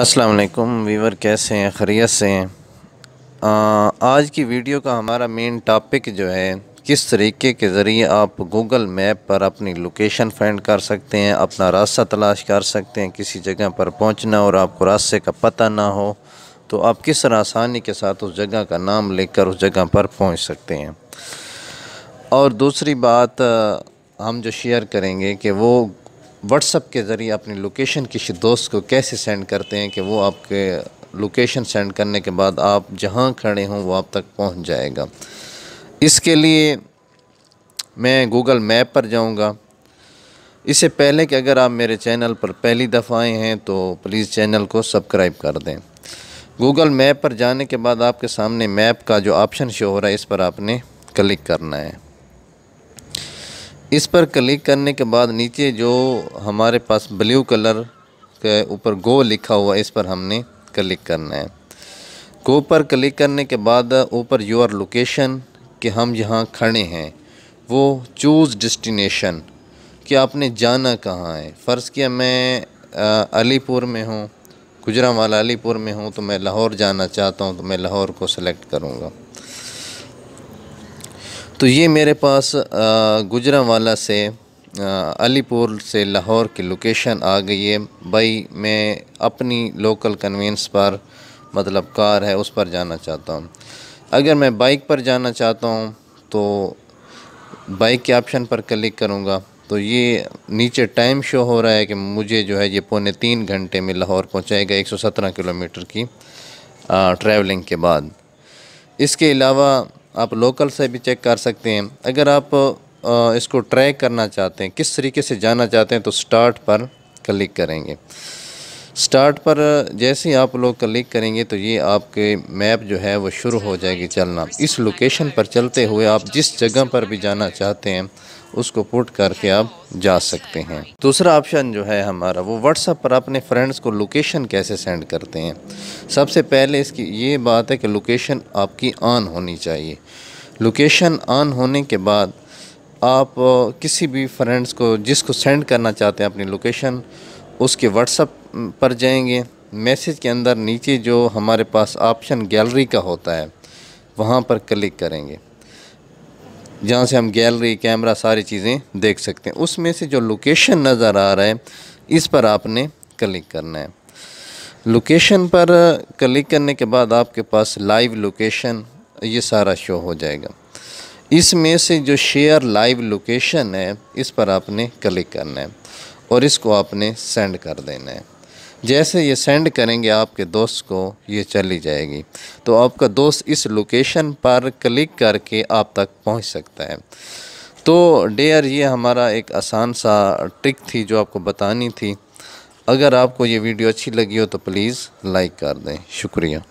अस्सलाम वालेकुम वीवर कैसे हैं खरीत से हैं आज की वीडियो का हमारा मेन टॉपिक जो है किस तरीके के ज़रिए आप गूगल मैप पर अपनी लोकेशन फाइंड कर सकते हैं अपना रास्ता तलाश कर सकते हैं किसी जगह पर पहुंचना और आपको रास्ते का पता ना हो तो आप किस तरह आसानी के साथ उस जगह का नाम लेकर उस जगह पर पहुंच सकते हैं और दूसरी बात हम जो शेयर करेंगे कि वो व्हाट्सअप के ज़रिए अपनी लोकेशन किसी दोस्त को कैसे सेंड करते हैं कि वो आपके लोकेशन सेंड करने के बाद आप जहाँ खड़े हों वो आप तक पहुँच जाएगा इसके लिए मैं गूगल मैप पर जाऊँगा इससे पहले कि अगर आप मेरे चैनल पर पहली दफ़ा आए हैं तो प्लीज़ चैनल को सब्सक्राइब कर दें गूगल मैप पर जाने के बाद आपके सामने मैप का जो ऑप्शन शो हो रहा है इस पर आपने क्लिक करना है इस पर क्लिक करने के बाद नीचे जो हमारे पास ब्लू कलर के ऊपर गो लिखा हुआ इस पर हमने क्लिक करना है गो पर क्लिक करने के बाद ऊपर योर लोकेशन कि हम यहाँ खड़े हैं वो चूज़ डिस्टिनेशन कि आपने जाना कहाँ है फ़र्ज़ किया मैं अलीपुर में हूँ गुजरा वाला अलीपुर में हूँ तो मैं लाहौर जाना चाहता हूँ तो मैं लाहौर को सेलेक्ट करूँगा तो ये मेरे पास गुजरावाला से अलीपुर से लाहौर की लोकेशन आ गई है भाई मैं अपनी लोकल कन्वेंस पर मतलब कार है उस पर जाना चाहता हूँ अगर मैं बाइक पर जाना चाहता हूँ तो बाइक के ऑप्शन पर क्लिक करूँगा तो ये नीचे टाइम शो हो रहा है कि मुझे जो है ये पौने तीन घंटे में लाहौर पहुँचाएगा एक सौ सत्रह किलोमीटर की ट्रैवलिंग के बाद इसके अलावा आप लोकल से भी चेक कर सकते हैं अगर आप इसको ट्रैक करना चाहते हैं किस तरीके से जाना चाहते हैं तो स्टार्ट पर क्लिक करेंगे स्टार्ट पर जैसे ही आप लोग क्लिक करेंगे तो ये आपके मैप जो है वो शुरू हो जाएगी चलना इस लोकेशन पर चलते हुए आप जिस जगह पर भी जाना चाहते हैं उसको पुट करके आप जा सकते हैं दूसरा ऑप्शन जो है हमारा वो व्हाट्सअप पर अपने फ्रेंड्स को लोकेशन कैसे सेंड करते हैं सबसे पहले इसकी ये बात है कि लोकेशन आपकी ऑन होनी चाहिए लोकेशन ऑन होने के बाद आप किसी भी फ्रेंड्स को जिसको सेंड करना चाहते हैं अपनी लोकेशन उसके व्हाट्सअप पर जाएंगे मैसेज के अंदर नीचे जो हमारे पास ऑप्शन गैलरी का होता है वहाँ पर क्लिक करेंगे जहाँ से हम गैलरी कैमरा सारी चीज़ें देख सकते हैं उसमें से जो लोकेशन नज़र आ रहा है इस पर आपने क्लिक करना है लोकेशन पर क्लिक करने के बाद आपके पास लाइव लोकेशन ये सारा शो हो जाएगा इसमें से जो शेयर लाइव लोकेशन है इस पर आपने क्लिक करना है और इसको आपने सेंड कर देना है जैसे ये सेंड करेंगे आपके दोस्त को ये चली जाएगी तो आपका दोस्त इस लोकेशन पर क्लिक करके आप तक पहुंच सकता है तो डेयर ये हमारा एक आसान सा ट्रिक थी जो आपको बतानी थी अगर आपको ये वीडियो अच्छी लगी हो तो प्लीज़ लाइक कर दें शुक्रिया